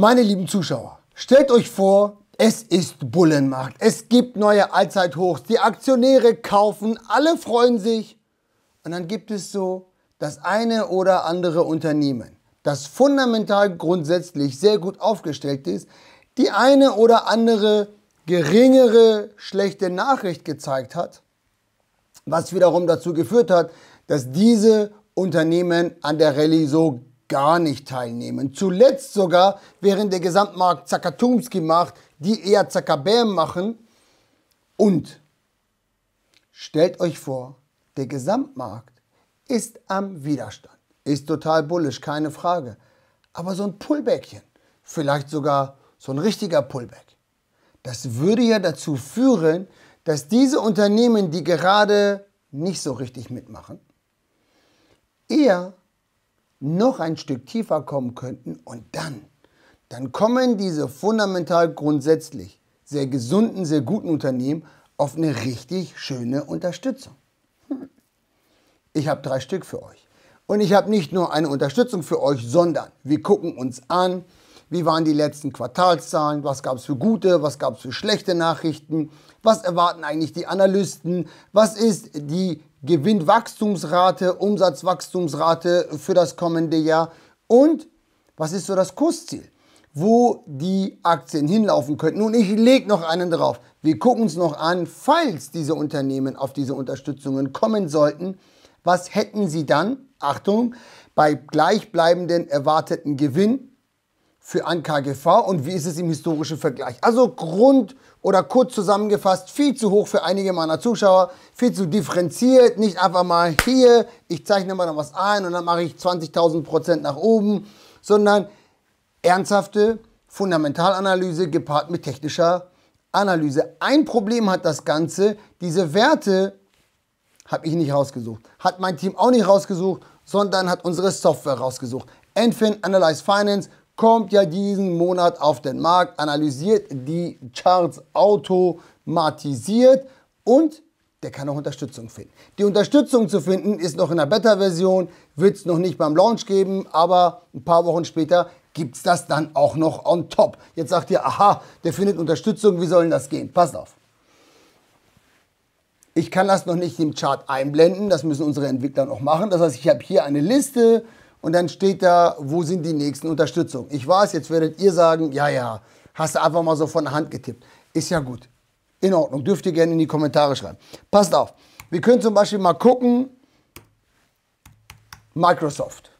Meine lieben Zuschauer, stellt euch vor, es ist Bullenmarkt. Es gibt neue Allzeithochs. Die Aktionäre kaufen, alle freuen sich. Und dann gibt es so das eine oder andere Unternehmen, das fundamental grundsätzlich sehr gut aufgestellt ist, die eine oder andere geringere schlechte Nachricht gezeigt hat, was wiederum dazu geführt hat, dass diese Unternehmen an der Rallye so gar nicht teilnehmen. Zuletzt sogar, während der Gesamtmarkt Zakatumski macht, die eher Zakabäm machen. Und stellt euch vor, der Gesamtmarkt ist am Widerstand. Ist total bullisch, keine Frage. Aber so ein Pullbackchen, vielleicht sogar so ein richtiger Pullback, das würde ja dazu führen, dass diese Unternehmen, die gerade nicht so richtig mitmachen, eher noch ein Stück tiefer kommen könnten und dann, dann kommen diese fundamental grundsätzlich sehr gesunden, sehr guten Unternehmen auf eine richtig schöne Unterstützung. Hm. Ich habe drei Stück für euch. Und ich habe nicht nur eine Unterstützung für euch, sondern wir gucken uns an, wie waren die letzten Quartalszahlen, was gab es für gute, was gab es für schlechte Nachrichten, was erwarten eigentlich die Analysten, was ist die Gewinnwachstumsrate, Umsatzwachstumsrate für das kommende Jahr und was ist so das Kursziel, wo die Aktien hinlaufen könnten. Und ich lege noch einen drauf. Wir gucken uns noch an, falls diese Unternehmen auf diese Unterstützungen kommen sollten, was hätten sie dann, Achtung, bei gleichbleibenden erwarteten Gewinn für ein KGV und wie ist es im historischen Vergleich? Also Grund oder kurz zusammengefasst, viel zu hoch für einige meiner Zuschauer, viel zu differenziert, nicht einfach mal hier, ich zeichne mal noch was ein und dann mache ich 20.000 Prozent nach oben, sondern ernsthafte Fundamentalanalyse gepaart mit technischer Analyse. Ein Problem hat das Ganze, diese Werte habe ich nicht rausgesucht, hat mein Team auch nicht rausgesucht, sondern hat unsere Software rausgesucht. Enfin Analyze Finance kommt ja diesen Monat auf den Markt, analysiert die Charts automatisiert und der kann auch Unterstützung finden. Die Unterstützung zu finden ist noch in der Beta-Version, wird es noch nicht beim Launch geben, aber ein paar Wochen später gibt es das dann auch noch on top. Jetzt sagt ihr, aha, der findet Unterstützung, wie soll denn das gehen? Passt auf. Ich kann das noch nicht im Chart einblenden, das müssen unsere Entwickler noch machen. Das heißt, ich habe hier eine Liste und dann steht da, wo sind die nächsten Unterstützungen. Ich weiß, jetzt werdet ihr sagen, ja, ja, hast du einfach mal so von der Hand getippt. Ist ja gut. In Ordnung, dürft ihr gerne in die Kommentare schreiben. Passt auf, wir können zum Beispiel mal gucken, Microsoft.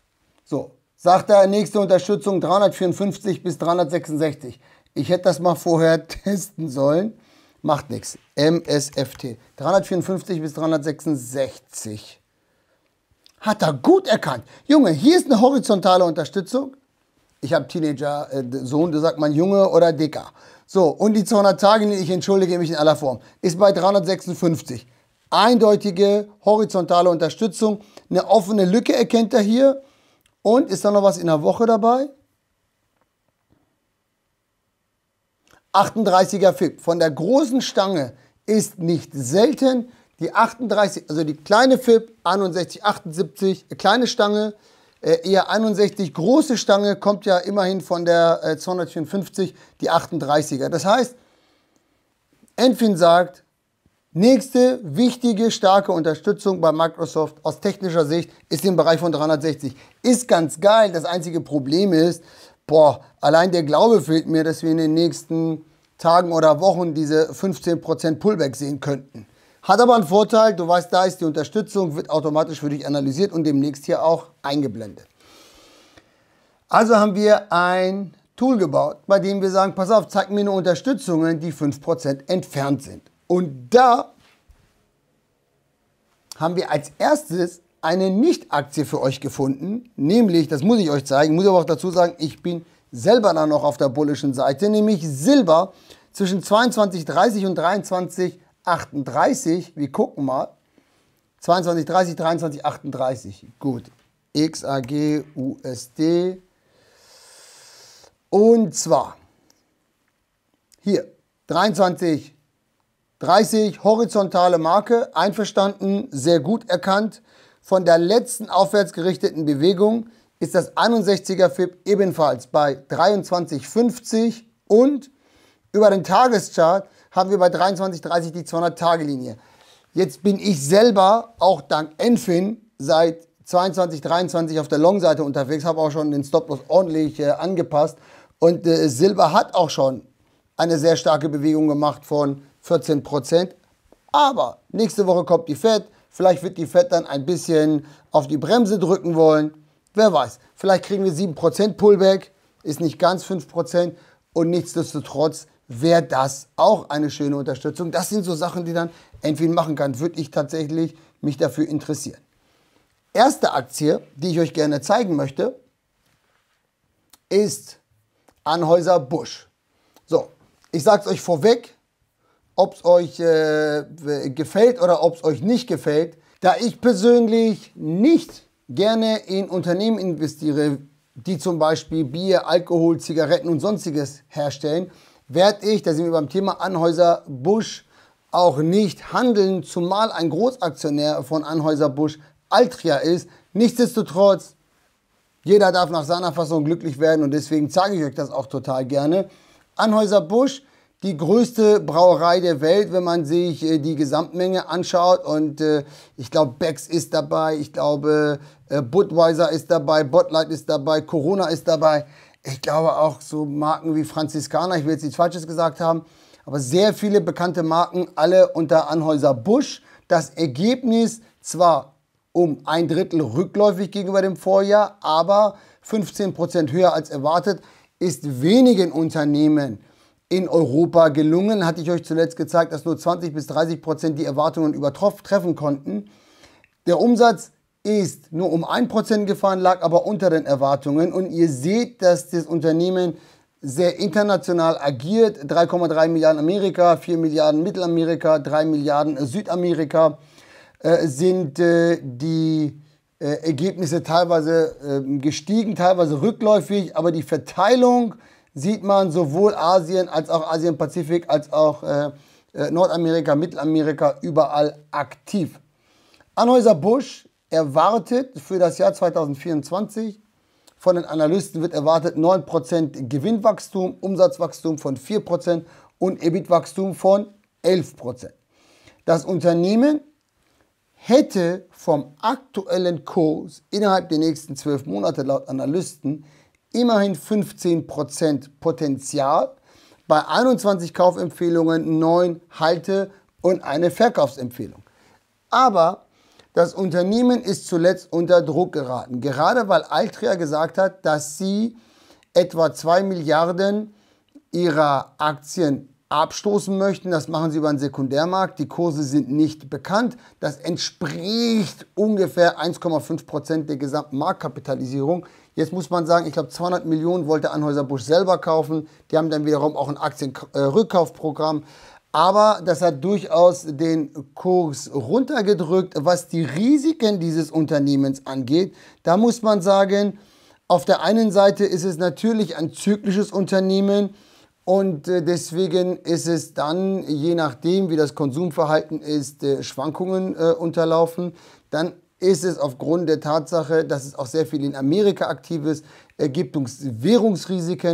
So, sagt da nächste Unterstützung 354 bis 366. Ich hätte das mal vorher testen sollen. Macht nichts. MSFT. 354 bis 366 hat er gut erkannt. Junge, hier ist eine horizontale Unterstützung. Ich habe Teenager-Sohn, äh, du sagst Junge oder Dicker. So, und die 200 Tage, ich entschuldige mich in aller Form, ist bei 356. Eindeutige horizontale Unterstützung. Eine offene Lücke erkennt er hier. Und ist da noch was in der Woche dabei? 38er FIP. Von der großen Stange ist nicht selten die 38, also die kleine FIP 61, 78, kleine Stange, äh, eher 61, große Stange kommt ja immerhin von der äh, 254, die 38er. Das heißt, Enfin sagt, nächste wichtige, starke Unterstützung bei Microsoft aus technischer Sicht ist im Bereich von 360. Ist ganz geil, das einzige Problem ist, boah, allein der Glaube fehlt mir, dass wir in den nächsten Tagen oder Wochen diese 15% Pullback sehen könnten. Hat aber einen Vorteil, du weißt, da ist die Unterstützung, wird automatisch für dich analysiert und demnächst hier auch eingeblendet. Also haben wir ein Tool gebaut, bei dem wir sagen, pass auf, zeig mir nur Unterstützungen, die 5% entfernt sind. Und da haben wir als erstes eine Nicht-Aktie für euch gefunden, nämlich, das muss ich euch zeigen, muss aber auch dazu sagen, ich bin selber da noch auf der bullischen Seite, nämlich Silber zwischen 22,30 und 23,80 38, wir gucken mal. 22, 30, 23, 38. Gut. XAG, USD. Und zwar hier 23, 30, horizontale Marke, einverstanden, sehr gut erkannt. Von der letzten aufwärts gerichteten Bewegung ist das 61er FIP ebenfalls bei 23,50 und über den Tageschart haben wir bei 23,30 die 200-Tage-Linie. Jetzt bin ich selber auch dank Enfin seit 22, 23 auf der Long-Seite unterwegs, habe auch schon den Stop-Loss ordentlich äh, angepasst. Und äh, Silber hat auch schon eine sehr starke Bewegung gemacht von 14 Prozent. Aber nächste Woche kommt die Fed. Vielleicht wird die Fed dann ein bisschen auf die Bremse drücken wollen. Wer weiß. Vielleicht kriegen wir 7% Pullback, ist nicht ganz 5%. Und nichtsdestotrotz wäre das auch eine schöne Unterstützung. Das sind so Sachen, die dann entweder machen kann. Würde ich tatsächlich mich dafür interessieren. Erste Aktie, die ich euch gerne zeigen möchte, ist Anhäuser Busch. So, ich sage es euch vorweg, ob es euch äh, gefällt oder ob es euch nicht gefällt. Da ich persönlich nicht gerne in Unternehmen investiere, die zum Beispiel Bier, Alkohol, Zigaretten und sonstiges herstellen, werde ich, da sind wir beim Thema Anhäuser Busch, auch nicht handeln, zumal ein Großaktionär von Anhäuser Busch Altria ist. Nichtsdestotrotz, jeder darf nach seiner Fassung glücklich werden und deswegen zeige ich euch das auch total gerne. Anhäuser Busch, die größte Brauerei der Welt, wenn man sich äh, die Gesamtmenge anschaut. Und äh, ich glaube, Becks ist dabei, ich glaube, äh, Budweiser ist dabei, Botlight ist dabei, Corona ist dabei ich glaube auch so Marken wie Franziskaner, ich will jetzt nichts Falsches gesagt haben, aber sehr viele bekannte Marken, alle unter Anhäuser Busch. Das Ergebnis zwar um ein Drittel rückläufig gegenüber dem Vorjahr, aber 15% Prozent höher als erwartet, ist wenigen Unternehmen in Europa gelungen. Hatte ich euch zuletzt gezeigt, dass nur 20 bis 30 Prozent die Erwartungen übertroffen konnten. Der Umsatz ist nur um 1% gefahren, lag aber unter den Erwartungen. Und ihr seht, dass das Unternehmen sehr international agiert. 3,3 Milliarden Amerika, 4 Milliarden Mittelamerika, 3 Milliarden Südamerika äh, sind äh, die äh, Ergebnisse teilweise ähm, gestiegen, teilweise rückläufig, aber die Verteilung sieht man sowohl Asien als auch Asien-Pazifik als auch äh, äh, Nordamerika, Mittelamerika überall aktiv. Anhäuser Busch erwartet für das Jahr 2024. Von den Analysten wird erwartet 9% Gewinnwachstum, Umsatzwachstum von 4% und EBIT-Wachstum von 11%. Das Unternehmen hätte vom aktuellen Kurs innerhalb der nächsten 12 Monate laut Analysten immerhin 15% Potenzial bei 21 Kaufempfehlungen, 9 Halte und eine Verkaufsempfehlung. Aber das Unternehmen ist zuletzt unter Druck geraten, gerade weil Altria gesagt hat, dass sie etwa 2 Milliarden ihrer Aktien abstoßen möchten. Das machen sie über den Sekundärmarkt. Die Kurse sind nicht bekannt. Das entspricht ungefähr 1,5 Prozent der gesamten Marktkapitalisierung. Jetzt muss man sagen, ich glaube 200 Millionen wollte Anhäuser Busch selber kaufen. Die haben dann wiederum auch ein Aktienrückkaufprogramm. Äh, aber das hat durchaus den Kurs runtergedrückt, was die Risiken dieses Unternehmens angeht. Da muss man sagen, auf der einen Seite ist es natürlich ein zyklisches Unternehmen und äh, deswegen ist es dann, je nachdem, wie das Konsumverhalten ist, äh, Schwankungen äh, unterlaufen. Dann ist es aufgrund der Tatsache, dass es auch sehr viel in Amerika aktiv ist, Ergebungswährungsrisiken.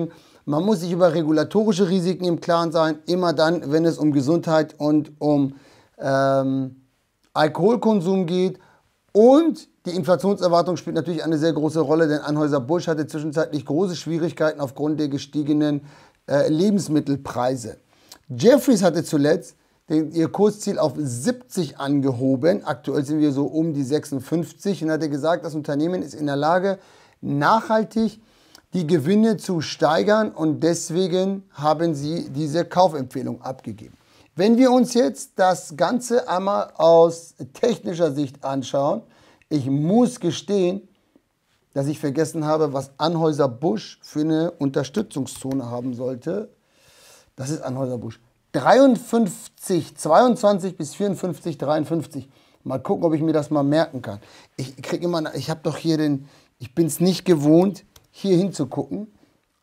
Währungsrisiken man muss sich über regulatorische Risiken im Klaren sein, immer dann, wenn es um Gesundheit und um ähm, Alkoholkonsum geht. Und die Inflationserwartung spielt natürlich eine sehr große Rolle, denn Anhäuser-Busch hatte zwischenzeitlich große Schwierigkeiten aufgrund der gestiegenen äh, Lebensmittelpreise. Jeffries hatte zuletzt den, ihr Kursziel auf 70 angehoben. Aktuell sind wir so um die 56 und hatte gesagt, das Unternehmen ist in der Lage, nachhaltig die Gewinne zu steigern und deswegen haben sie diese Kaufempfehlung abgegeben. Wenn wir uns jetzt das Ganze einmal aus technischer Sicht anschauen, ich muss gestehen, dass ich vergessen habe, was Anhäuser Busch für eine Unterstützungszone haben sollte. Das ist Anhäuser Busch. 53, 22 bis 54, 53. Mal gucken, ob ich mir das mal merken kann. Ich kriege immer, ich habe doch hier den, ich bin es nicht gewohnt, hier hinzugucken,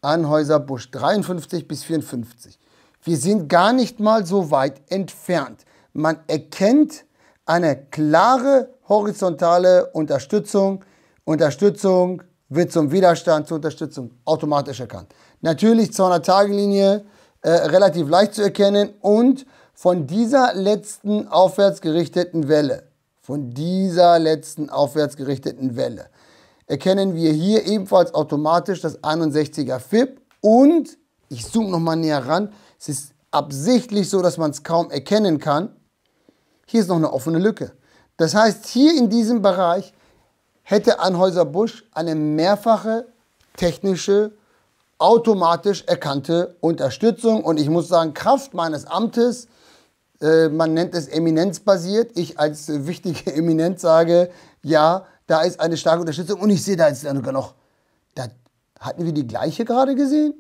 Anhäuserbusch 53 bis 54. Wir sind gar nicht mal so weit entfernt. Man erkennt eine klare horizontale Unterstützung. Unterstützung wird zum Widerstand, zur Unterstützung automatisch erkannt. Natürlich 200-Tage-Linie äh, relativ leicht zu erkennen und von dieser letzten aufwärts gerichteten Welle, von dieser letzten aufwärts gerichteten Welle, erkennen wir hier ebenfalls automatisch das 61er FIP und ich zoome nochmal näher ran. Es ist absichtlich so, dass man es kaum erkennen kann. Hier ist noch eine offene Lücke. Das heißt, hier in diesem Bereich hätte Anhäuser Busch eine mehrfache technische, automatisch erkannte Unterstützung. Und ich muss sagen, Kraft meines Amtes, äh, man nennt es eminenzbasiert. Ich als wichtige Eminenz sage, ja, da ist eine starke Unterstützung und ich sehe da jetzt sogar noch, da hatten wir die gleiche gerade gesehen?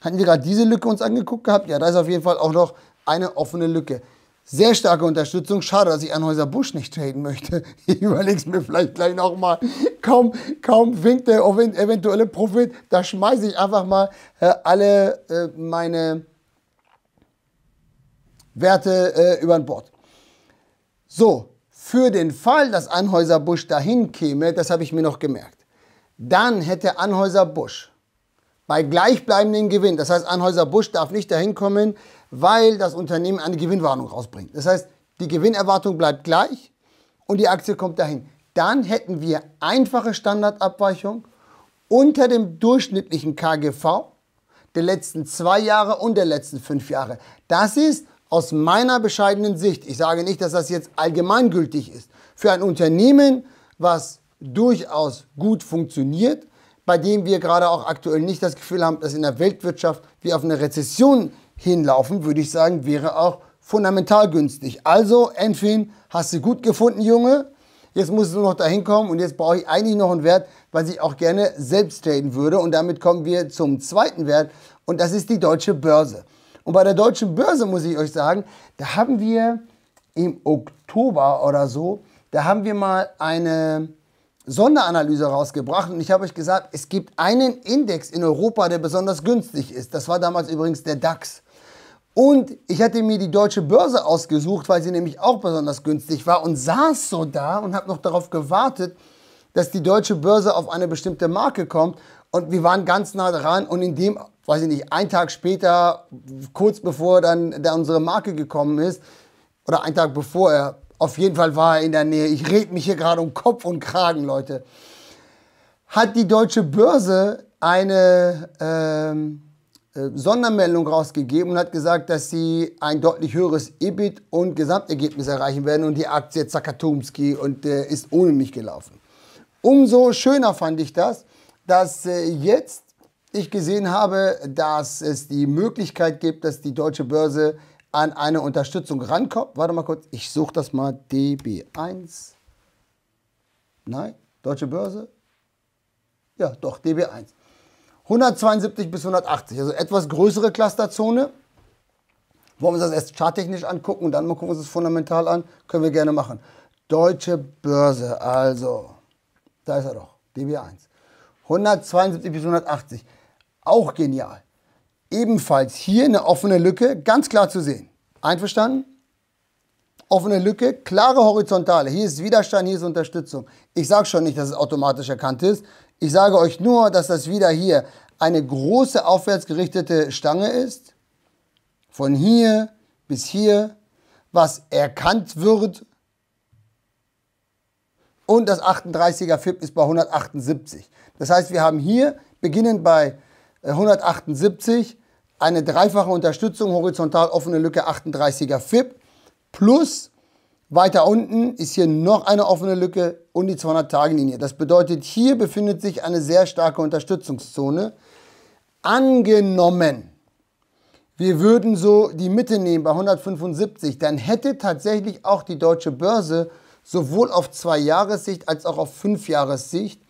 Hatten wir gerade diese Lücke uns angeguckt gehabt? Ja, da ist auf jeden Fall auch noch eine offene Lücke. Sehr starke Unterstützung. Schade, dass ich Anhäuser Busch nicht traden möchte. Ich überlege es mir vielleicht gleich nochmal. Kaum, kaum winkt der eventuelle Profit, da schmeiße ich einfach mal äh, alle äh, meine Werte äh, über den Bord. So, für den Fall, dass Anhäuser Busch dahin käme, das habe ich mir noch gemerkt, dann hätte Anhäuser Busch bei gleichbleibendem Gewinn, das heißt Anhäuser Busch darf nicht dahin kommen, weil das Unternehmen eine Gewinnwarnung rausbringt. Das heißt, die Gewinnerwartung bleibt gleich und die Aktie kommt dahin. Dann hätten wir einfache Standardabweichung unter dem durchschnittlichen KGV der letzten zwei Jahre und der letzten fünf Jahre. Das ist aus meiner bescheidenen Sicht, ich sage nicht, dass das jetzt allgemeingültig ist, für ein Unternehmen, was durchaus gut funktioniert, bei dem wir gerade auch aktuell nicht das Gefühl haben, dass in der Weltwirtschaft wir auf eine Rezession hinlaufen, würde ich sagen, wäre auch fundamental günstig. Also, Enfin, hast du gut gefunden, Junge? Jetzt muss es nur noch dahin kommen und jetzt brauche ich eigentlich noch einen Wert, was ich auch gerne selbst traden würde. Und damit kommen wir zum zweiten Wert und das ist die deutsche Börse. Und bei der deutschen Börse muss ich euch sagen, da haben wir im Oktober oder so, da haben wir mal eine Sonderanalyse rausgebracht und ich habe euch gesagt, es gibt einen Index in Europa, der besonders günstig ist. Das war damals übrigens der DAX. Und ich hatte mir die deutsche Börse ausgesucht, weil sie nämlich auch besonders günstig war und saß so da und habe noch darauf gewartet, dass die deutsche Börse auf eine bestimmte Marke kommt. Und wir waren ganz nah dran und in dem, weiß ich nicht, einen Tag später, kurz bevor dann da unsere Marke gekommen ist, oder einen Tag bevor er, auf jeden Fall war er in der Nähe. Ich rede mich hier gerade um Kopf und Kragen, Leute. Hat die deutsche Börse eine ähm, äh, Sondermeldung rausgegeben und hat gesagt, dass sie ein deutlich höheres EBIT und Gesamtergebnis erreichen werden und die Aktie Zakatumski und äh, ist ohne mich gelaufen. Umso schöner fand ich das, dass äh, jetzt ich gesehen habe, dass es die Möglichkeit gibt, dass die deutsche Börse an eine Unterstützung rankommt. Warte mal kurz, ich suche das mal. DB1. Nein, deutsche Börse. Ja, doch, DB1. 172 bis 180, also etwas größere Clusterzone. Wollen wir uns das erst charttechnisch angucken und dann mal gucken wir uns das fundamental an? Können wir gerne machen. Deutsche Börse, also, da ist er doch, DB1. 172 bis 180. Auch genial. Ebenfalls hier eine offene Lücke, ganz klar zu sehen. Einverstanden? Offene Lücke, klare Horizontale. Hier ist Widerstand, hier ist Unterstützung. Ich sage schon nicht, dass es automatisch erkannt ist. Ich sage euch nur, dass das wieder hier eine große aufwärts gerichtete Stange ist. Von hier bis hier, was erkannt wird. Und das 38er FIP ist bei 178. Das heißt, wir haben hier, beginnend bei 178, äh, eine dreifache Unterstützung, horizontal offene Lücke 38er FIP plus weiter unten ist hier noch eine offene Lücke und die 200-Tage-Linie. Das bedeutet, hier befindet sich eine sehr starke Unterstützungszone. Angenommen, wir würden so die Mitte nehmen bei 175, dann hätte tatsächlich auch die deutsche Börse sowohl auf Zwei-Jahressicht als auch auf Fünf-Jahressicht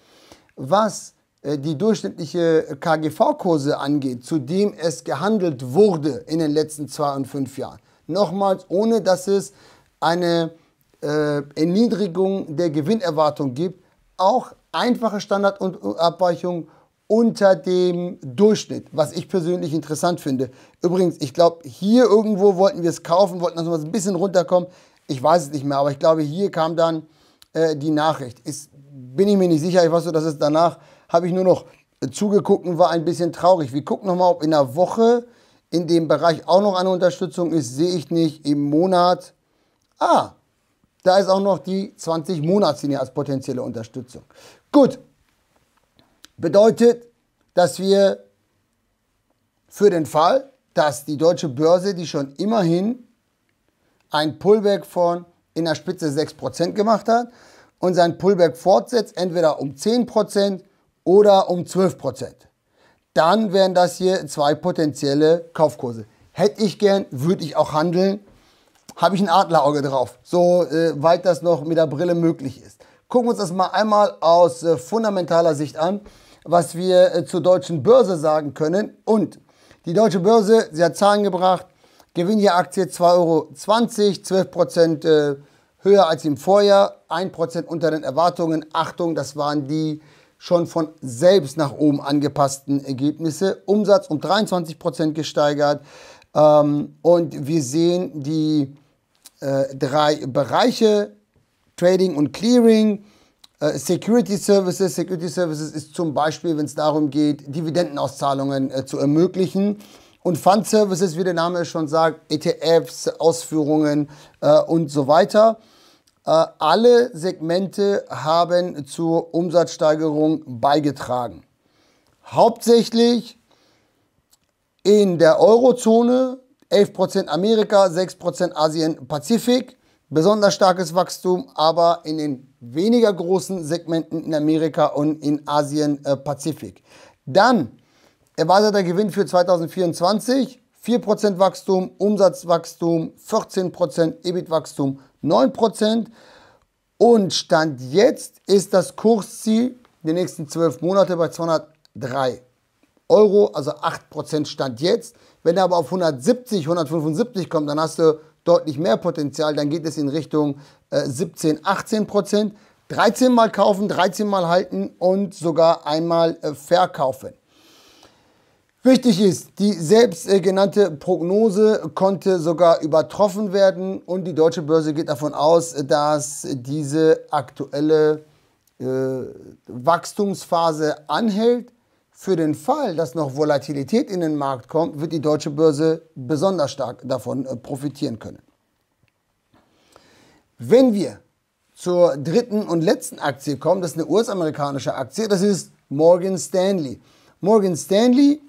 was äh, die durchschnittliche KGV-Kurse angeht, zu dem es gehandelt wurde in den letzten zwei und fünf Jahren. Nochmals, ohne dass es eine äh, Erniedrigung der Gewinnerwartung gibt, auch einfache Standardabweichungen unter dem Durchschnitt, was ich persönlich interessant finde. Übrigens, ich glaube, hier irgendwo wollten wir es kaufen, wollten dass also wir ein bisschen runterkommen. Ich weiß es nicht mehr, aber ich glaube, hier kam dann äh, die Nachricht. Ist bin ich mir nicht sicher. Ich weiß so, dass es danach habe ich nur noch zugeguckt und war ein bisschen traurig. Wir gucken nochmal, ob in der Woche in dem Bereich auch noch eine Unterstützung ist, sehe ich nicht. Im Monat, ah, da ist auch noch die 20 Monatslinie als potenzielle Unterstützung. Gut, bedeutet, dass wir für den Fall, dass die deutsche Börse, die schon immerhin ein Pullback von in der Spitze 6% gemacht hat, und sein Pullback fortsetzt, entweder um 10% oder um 12%. Dann wären das hier zwei potenzielle Kaufkurse. Hätte ich gern, würde ich auch handeln, habe ich ein Adlerauge drauf, so äh, weit das noch mit der Brille möglich ist. Gucken wir uns das mal einmal aus äh, fundamentaler Sicht an, was wir äh, zur deutschen Börse sagen können. Und die deutsche Börse, sie hat Zahlen gebracht, Gewinn je Aktie 2,20 Euro, 12 Prozent äh, höher als im Vorjahr, 1% unter den Erwartungen. Achtung, das waren die schon von selbst nach oben angepassten Ergebnisse. Umsatz um 23% gesteigert. Ähm, und wir sehen die äh, drei Bereiche, Trading und Clearing, äh, Security Services. Security Services ist zum Beispiel, wenn es darum geht, Dividendenauszahlungen äh, zu ermöglichen. Und Fund Services, wie der Name schon sagt, ETFs, Ausführungen äh, und so weiter. Äh, alle Segmente haben zur Umsatzsteigerung beigetragen. Hauptsächlich in der Eurozone 11% Amerika, 6% Asien, Pazifik. Besonders starkes Wachstum, aber in den weniger großen Segmenten in Amerika und in Asien, äh, Pazifik. Dann erwarteter Gewinn für 2024 4% Wachstum, Umsatzwachstum, 14% EBIT-Wachstum, 9%. Und Stand jetzt ist das Kursziel die nächsten 12 Monate bei 203 Euro, also 8% Stand jetzt. Wenn er aber auf 170, 175 kommt, dann hast du deutlich mehr Potenzial. Dann geht es in Richtung äh, 17, 18 Prozent. 13 Mal kaufen, 13 Mal halten und sogar einmal äh, verkaufen. Wichtig ist, die selbstgenannte äh, Prognose konnte sogar übertroffen werden und die deutsche Börse geht davon aus, äh, dass diese aktuelle äh, Wachstumsphase anhält. Für den Fall, dass noch Volatilität in den Markt kommt, wird die deutsche Börse besonders stark davon äh, profitieren können. Wenn wir zur dritten und letzten Aktie kommen, das ist eine US-amerikanische Aktie, das ist Morgan Stanley. Morgan Stanley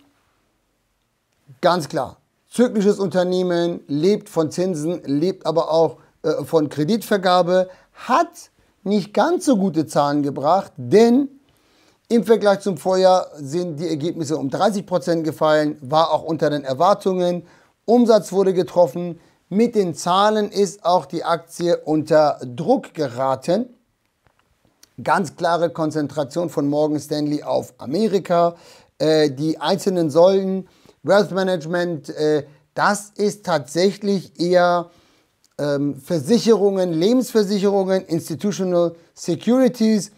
Ganz klar. Zyklisches Unternehmen lebt von Zinsen, lebt aber auch äh, von Kreditvergabe, hat nicht ganz so gute Zahlen gebracht, denn im Vergleich zum Vorjahr sind die Ergebnisse um 30% gefallen, war auch unter den Erwartungen, Umsatz wurde getroffen, mit den Zahlen ist auch die Aktie unter Druck geraten. Ganz klare Konzentration von Morgan Stanley auf Amerika. Äh, die einzelnen Säulen Wealth Management, äh, das ist tatsächlich eher ähm, Versicherungen, Lebensversicherungen, Institutional Securities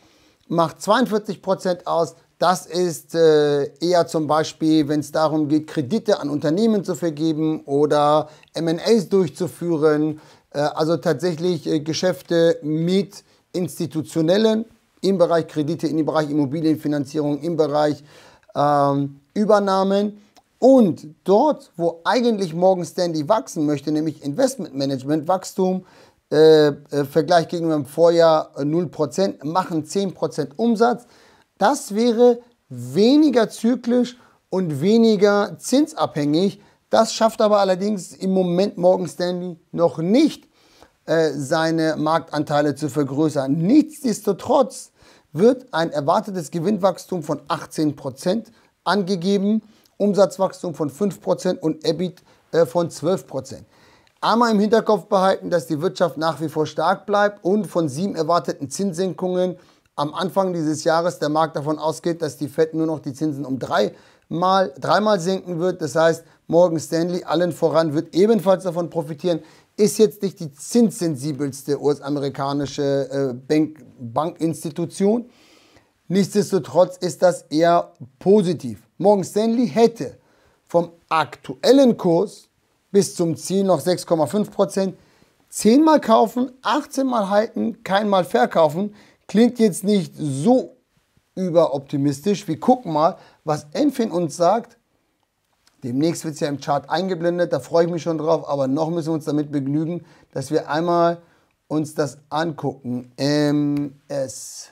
macht 42 aus. Das ist äh, eher zum Beispiel, wenn es darum geht, Kredite an Unternehmen zu vergeben oder MAs durchzuführen. Äh, also tatsächlich äh, Geschäfte mit institutionellen im Bereich Kredite, im Bereich Immobilienfinanzierung, im Bereich ähm, Übernahmen. Und dort, wo eigentlich Morgan Stanley wachsen möchte, nämlich Investmentmanagement, Wachstum, äh, äh, Vergleich gegenüber dem Vorjahr 0%, äh, machen 10% Umsatz. Das wäre weniger zyklisch und weniger zinsabhängig. Das schafft aber allerdings im Moment Morgan Stanley noch nicht, äh, seine Marktanteile zu vergrößern. Nichtsdestotrotz wird ein erwartetes Gewinnwachstum von 18% angegeben. Umsatzwachstum von 5% und EBIT äh, von 12%. Einmal im Hinterkopf behalten, dass die Wirtschaft nach wie vor stark bleibt und von sieben erwarteten Zinssenkungen am Anfang dieses Jahres der Markt davon ausgeht, dass die Fed nur noch die Zinsen um drei mal, dreimal senken wird. Das heißt, Morgan Stanley allen voran wird ebenfalls davon profitieren. Ist jetzt nicht die zinssensibelste US-amerikanische äh, Bank, Bankinstitution. Nichtsdestotrotz ist das eher positiv. Morgan Stanley hätte vom aktuellen Kurs bis zum Ziel noch 6,5 Prozent 10 mal kaufen, 18 mal halten, keinmal verkaufen. Klingt jetzt nicht so überoptimistisch. Wir gucken mal, was Enfin uns sagt. Demnächst wird es ja im Chart eingeblendet, da freue ich mich schon drauf, aber noch müssen wir uns damit begnügen, dass wir einmal uns das angucken. MS,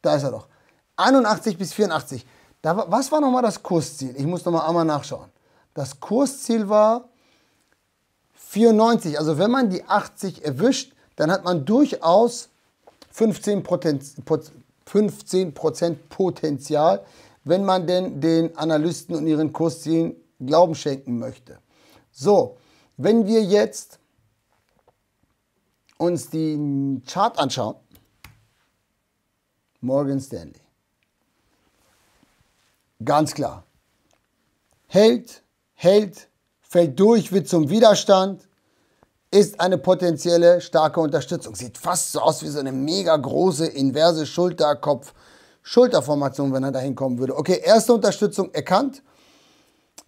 da ist er doch. 81 bis 84. Da, was war nochmal das Kursziel? Ich muss nochmal einmal nachschauen. Das Kursziel war 94. Also wenn man die 80 erwischt, dann hat man durchaus 15%, Potenzial, wenn man denn den Analysten und ihren Kurszielen Glauben schenken möchte. So, wenn wir jetzt uns den Chart anschauen, Morgan Stanley. Ganz klar. Hält, hält, fällt durch, wird zum Widerstand, ist eine potenzielle starke Unterstützung. Sieht fast so aus wie so eine mega große inverse Schulterkopf. Schulterformation, wenn er da hinkommen würde. Okay, erste Unterstützung erkannt.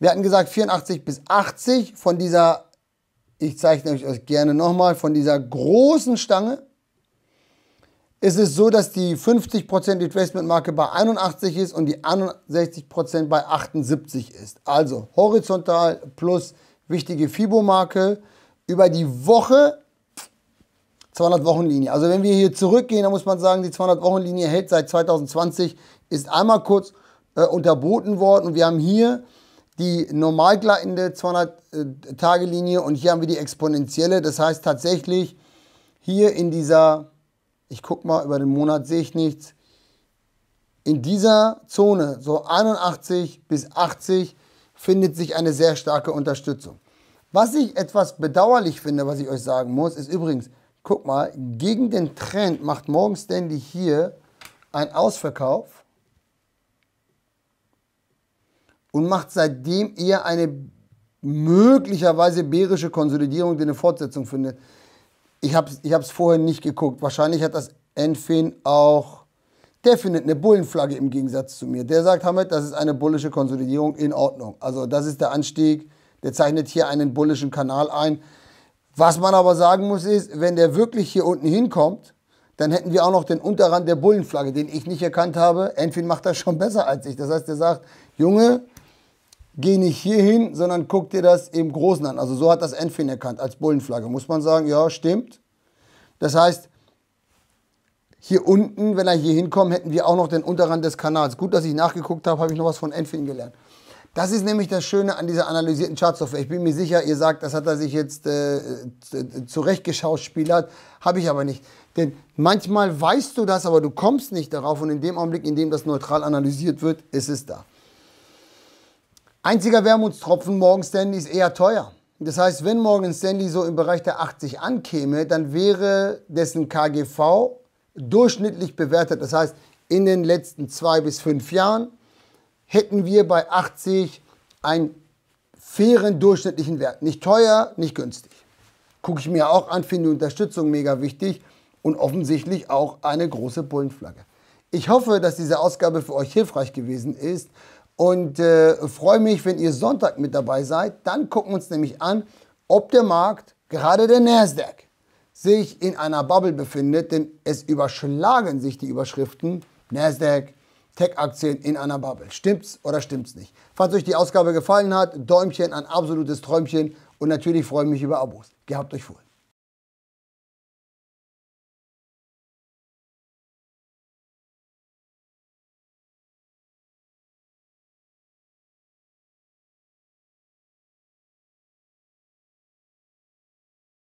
Wir hatten gesagt 84 bis 80 von dieser, ich zeichne euch gerne nochmal, von dieser großen Stange ist es so, dass die 50% Investmentmarke bei 81 ist und die 61% bei 78 ist. Also horizontal plus wichtige Fibo-Marke über die Woche 200-Wochen-Linie. Also wenn wir hier zurückgehen, dann muss man sagen, die 200-Wochen-Linie hält seit 2020, ist einmal kurz äh, unterboten worden und wir haben hier die normal gleitende 200-Tage-Linie äh, und hier haben wir die exponentielle. Das heißt tatsächlich hier in dieser ich gucke mal, über den Monat sehe ich nichts. In dieser Zone, so 81 bis 80, findet sich eine sehr starke Unterstützung. Was ich etwas bedauerlich finde, was ich euch sagen muss, ist übrigens, guck mal, gegen den Trend macht Morgan Stanley hier einen Ausverkauf und macht seitdem eher eine möglicherweise bärische Konsolidierung, die eine Fortsetzung findet. Ich habe es ich vorher nicht geguckt. Wahrscheinlich hat das Enfin auch. Der findet eine Bullenflagge im Gegensatz zu mir. Der sagt, Hamid, das ist eine bullische Konsolidierung in Ordnung. Also, das ist der Anstieg. Der zeichnet hier einen bullischen Kanal ein. Was man aber sagen muss, ist, wenn der wirklich hier unten hinkommt, dann hätten wir auch noch den Unterrand der Bullenflagge, den ich nicht erkannt habe. Enfin macht das schon besser als ich. Das heißt, der sagt, Junge, geh nicht hier hin, sondern guck dir das im Großen an. Also so hat das Enfin erkannt als Bullenflagge. Muss man sagen, ja, stimmt. Das heißt, hier unten, wenn er hier hinkommt, hätten wir auch noch den Unterrand des Kanals. Gut, dass ich nachgeguckt habe, habe ich noch was von Enfin gelernt. Das ist nämlich das Schöne an dieser analysierten Chartsoftware. Ich bin mir sicher, ihr sagt, das hat er sich jetzt äh, äh zurechtgeschauspielert. Habe ich aber nicht. Denn manchmal weißt du das, aber du kommst nicht darauf und in dem Augenblick, in dem das neutral analysiert wird, ist es da. Einziger Wermutstropfen, Morgan Stanley ist eher teuer. Das heißt, wenn Morgan Stanley so im Bereich der 80 ankäme, dann wäre dessen KGV durchschnittlich bewertet. Das heißt, in den letzten zwei bis fünf Jahren hätten wir bei 80 einen fairen durchschnittlichen Wert. Nicht teuer, nicht günstig. Gucke ich mir auch an, finde Unterstützung mega wichtig und offensichtlich auch eine große Bullenflagge. Ich hoffe, dass diese Ausgabe für euch hilfreich gewesen ist und äh, freue mich, wenn ihr Sonntag mit dabei seid. Dann gucken wir uns nämlich an, ob der Markt, gerade der Nasdaq, sich in einer Bubble befindet, denn es überschlagen sich die Überschriften Nasdaq, Tech-Aktien in einer Bubble. Stimmt's oder stimmt's nicht? Falls euch die Ausgabe gefallen hat, Däumchen, ein absolutes Träumchen und natürlich freue ich mich über Abos. Gehabt euch wohl.